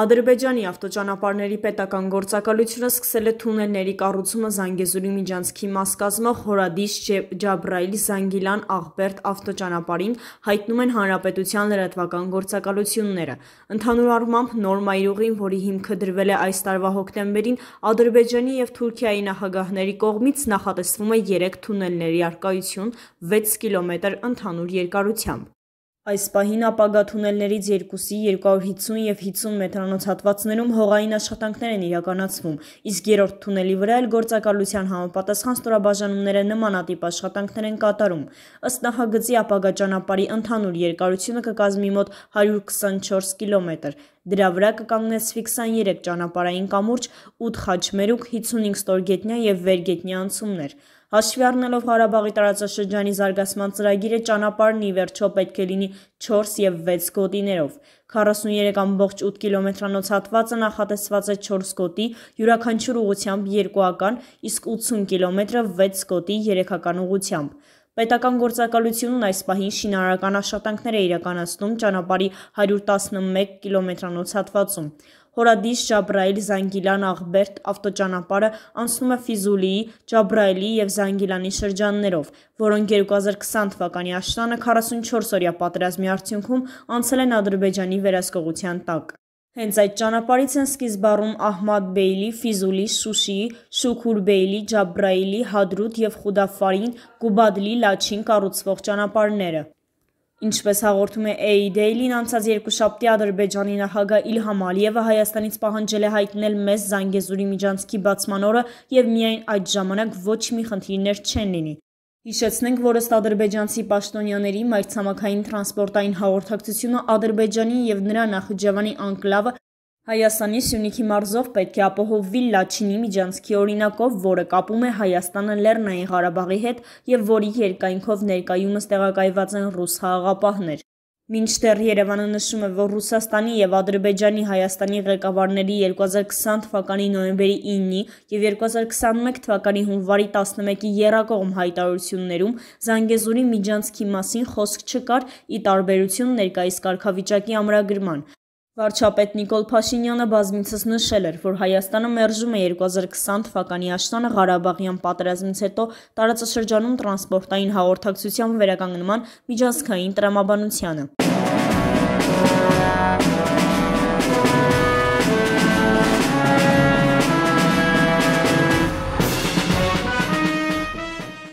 Ադրբեջանի ավտոճանապարհների պետական գործակալությունը սկսել է թունելների կառուցումը Զանգեզուրի միջանցքի մաս կազմող Հորադիշ-Ջաբրայիլ-Զանգիլան-Աղբերտ ավտոճանապարհին հայտնում են Հանրապետության լրատվական գործակալությունները։ Ընդհանուր առմամբ նոր մայրուղին, որի հիմքը դրվել է այս տարվա հոկտեմբերին, Ադրբեջանի եւ Թուրքիայի նախագահների կողմից նախատեսվում է 3 թունելների առկայություն 6 կիլոմետր ընդհանուր երկարությամբ։ Այս պահին ապագա թունելներից երկուսի 250 և 50 մետրանոց հատվածներում հողային աշխատանքներ են իրականացվում, իսկ երորդ թունելի վրա էլ գործակալության համապատասխան ստորաբաժանումները նմանատիպ աշխատանքներ են կատարում։ Ըստ նախագծի ապագա ճանապարհի ընդհանուր երկարությունը կկազմի մոտ 124 կիլոմետր։ Դրա վրա կկանգնեցվի 23 ճանապարհային կամուրջ, 8 խաչմերուկ, 55 ստորգետնյա և վերգետնյա անցումներ։ Հաշվի առնելով Ղարաբաղի տարածաշրջանի զարգացման ծրագիրը ճանապարհն ի վերջո պետք է լինի 4 եւ 6 գոտիներով։ 43.8 կիլոմետրանոց հատվածը նախատեսված է 4 գոտի, յուրաքանչյուր ուղությամբ 2-ական, իսկ 80 կիլոմետրը 6 գոտի երեքական ուղությամբ։ Պետական գործակալությունն այս պահին շինարարական աշխատանքներ է իրականացնում ճանապարհի 111 կիլոմետրանոց հատվածում։ Հորադիս, Ջաբրայիլ, Զանգիլան, Աղբերտ ավտոճանապարհը անցնում է Ֆիզուլիի, Ջաբրայիլի եւ Զանգիլանի շրջաններով, որոնք 2020 թվականի աշնանը 44 օրյա պատերազմի արդյունքում անցել են Ադրբեջանի վերահսկողության տակ։ Հենց այդ ճանապարից են սկիզբ առում Ահմադ Բեյլի, Ֆիզուլի, Շուշիի, Շուքուր Բեյլի, Ջաբրայիլի, Հադրուտ և Խուդաֆարին, Կուբադլի, Լաչին կառուցվող ճանապարհները։ Ինչպես հաղորդում է EI Daily-ն, անցած երկուշաբթի Ադրբեջանի նախագահ Իլհամ Ալիևը Հայաստանից պահանջել է հայտնել մեզ Զանգեզուրի միջանցքի բացման օրը և միայն այդ ժամանակ ոչ մի խնդիրներ չեն լինի։ Հիշեցնենք, որ ըստ ադրբեջանցի պաշտոնյաների մայրցամաքային տրանսպորտային հաղորդակցությունը Ադրբեջանի եւ նրա Նախիջևանի անկլավը Հայաստանի Սյունիքի մարզով պետք է ապահովվի Լաչինի միջանցքի օրինակով, որը կապում է Հայաստանը Լեռնային Ղարաբաղի հետ եւ որի երկայնքով ներկայումս տեղակայված են ռուս խաղաղապահներ։ Մինչդեռ Երևանը նշում է, որ Ռուսաստանի եւ Ադրբեջանի Հայաստանի ղեկավարների 2020 թվականի նոյեմբերի 9-ի եւ 2021 թվականի հունվարի 11-ի երակողմ հայտարարություններում Զանգեզուրի միջանցքի մասին խոսք չկար՝ ի տարբերություն ներկայիս կարգավիճակի ամրագրման։ Վարչապետ Նիկոլ Փաշինյանը բազմիցս նշել էր, որ Հայաստանը մերժում է 2020 թվականի աշտանը Ղարաբաղյան պատերազմից հետո տարածաշրջանում տրանսպորտային հաղորդակցության վերականգնման միջազգային տրամաբանությանը։